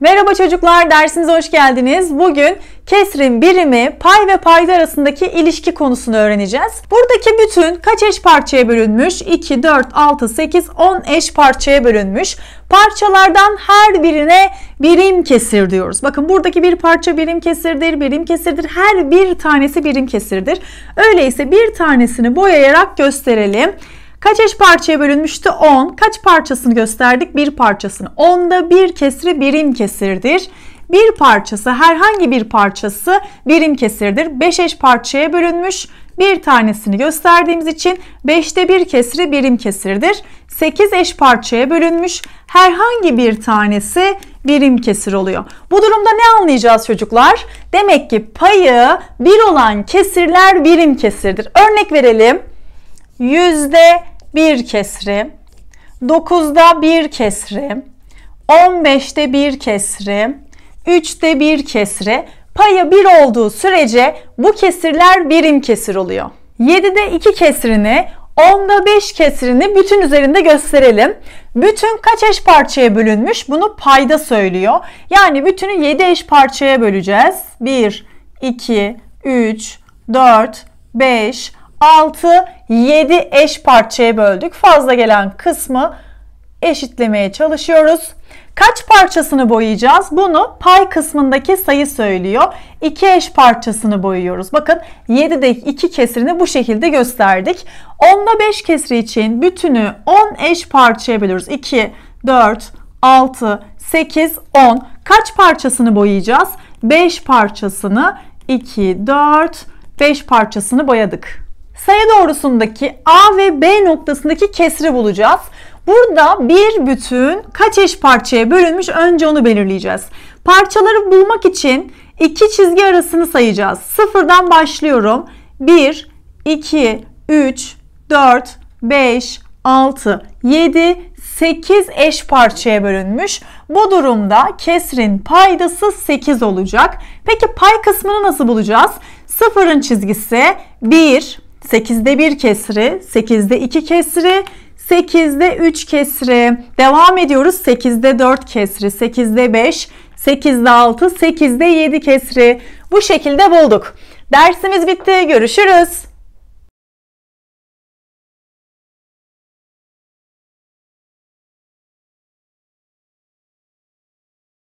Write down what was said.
Merhaba çocuklar, dersinize hoş geldiniz. Bugün kesrin birimi, pay ve payda arasındaki ilişki konusunu öğreneceğiz. Buradaki bütün kaç eş parçaya bölünmüş? 2, 4, 6, 8, 10 eş parçaya bölünmüş. Parçalardan her birine birim kesir diyoruz. Bakın buradaki bir parça birim kesirdir, birim kesirdir. Her bir tanesi birim kesirdir. Öyleyse bir tanesini boyayarak gösterelim. Kaç eş parçaya bölünmüştü? 10. Kaç parçasını gösterdik? Bir parçasını. 10'da bir kesri birim kesirdir. Bir parçası herhangi bir parçası birim kesirdir. 5 eş parçaya bölünmüş. Bir tanesini gösterdiğimiz için 5'te bir kesri birim kesirdir. 8 eş parçaya bölünmüş. Herhangi bir tanesi birim kesir oluyor. Bu durumda ne anlayacağız çocuklar? Demek ki payı bir olan kesirler birim kesirdir. Örnek verelim. Yüzde bir kesri, 9'da bir kesri, 15'te bir kesri, 3'te bir kesri payı 1 olduğu sürece bu kesirler birim kesir oluyor. 7'de 2 kesrini, 10'da 5 kesrini bütün üzerinde gösterelim. Bütün kaç eş parçaya bölünmüş? Bunu payda söylüyor. Yani bütünü 7 eş parçaya böleceğiz. 1, 2, 3, 4, 5, 6, 7 eş parçaya böldük. Fazla gelen kısmı eşitlemeye çalışıyoruz. Kaç parçasını boyayacağız? Bunu pay kısmındaki sayı söylüyor. 2 eş parçasını boyuyoruz. Bakın 7'de 2 kesrini bu şekilde gösterdik. 10'da 5 kesri için bütünü 10 eş parçaya bölüyoruz. 2, 4, 6, 8, 10. Kaç parçasını boyayacağız? 5 parçasını 2, 4, 5 parçasını boyadık sayı doğrusundaki A ve B noktasındaki kesri bulacağız. Burada bir bütün kaç eş parçaya bölünmüş önce onu belirleyeceğiz. Parçaları bulmak için iki çizgi arasını sayacağız. Sıfırdan başlıyorum. 1, 2, 3, 4, 5, 6, 7, 8 eş parçaya bölünmüş. Bu durumda kesrin paydası 8 olacak. Peki pay kısmını nasıl bulacağız? Sıfırın çizgisi 1, 8'de 1 kesri, 8'de 2 kesri, 8'de 3 kesri. Devam ediyoruz. 8'de 4 kesri, 8'de 5, 8'de 6, 8'de 7 kesri. Bu şekilde bulduk. Dersimiz bitti. Görüşürüz.